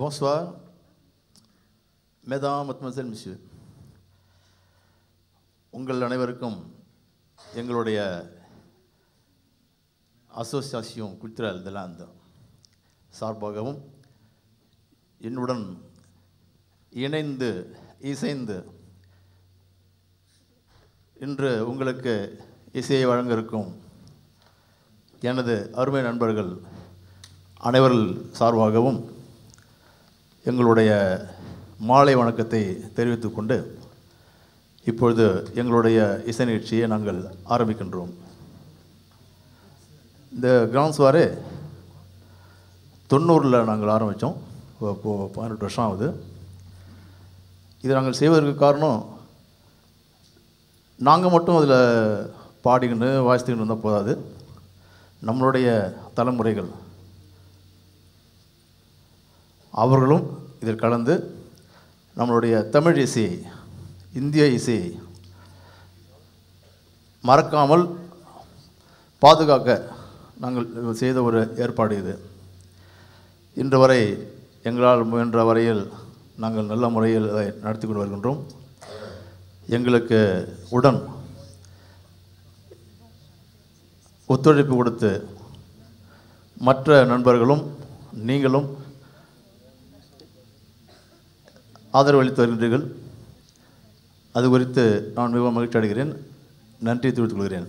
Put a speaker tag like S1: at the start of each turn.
S1: Bonsoir, மேதாம் மத்மசல் miss you உங்கள் அனைவருக்கும் எங்களுடைய அசோசியாசியோன் குல்த்ரால் அந்த சார்பாகவும் என்னுடன் இணைந்து இசைந்து இன்று உங்களுக்கு இசையை வழங்க இருக்கும் எனது அருமை நண்பர்கள் அனைவர்கள் சார்பாகவும் எங்களுடைய மாலை வணக்கத்தை தெரிவித்துக்கொண்டு இப்பொழுது எங்களுடைய இசை நிகழ்ச்சியை நாங்கள் ஆரம்பிக்கின்றோம் இந்த கிராண்ட் தொண்ணூறில் நாங்கள் ஆரம்பித்தோம் இப்போது பதினெட்டு வருஷம் ஆகுது இது நாங்கள் செய்வதற்கு காரணம் நாங்கள் மட்டும் அதில் பாடிக்கின்னு வாசித்துக்கிட்டு இருந்தால் போதாது நம்மளுடைய தலைமுறைகள் அவர்களும் இதில் கலந்து நம்மளுடைய தமிழ் இசையை இந்திய இசையை மறக்காமல் பாதுகாக்க நாங்கள் செய்த ஒரு ஏற்பாடு இது இன்று வரை எங்களால் முயன்ற வரையில் நாங்கள் நல்ல முறையில் அதை நடத்தி கொண்டு வருகின்றோம் எங்களுக்கு உடன் ஒத்துழைப்பு கொடுத்து மற்ற நண்பர்களும் நீங்களும் ஆதரவளித்து வருகின்றீர்கள் அது குறித்து நான் மிகவும் மகிழ்ச்சி அடைகிறேன் நன்றி தெரிவித்துக் கொள்கிறேன்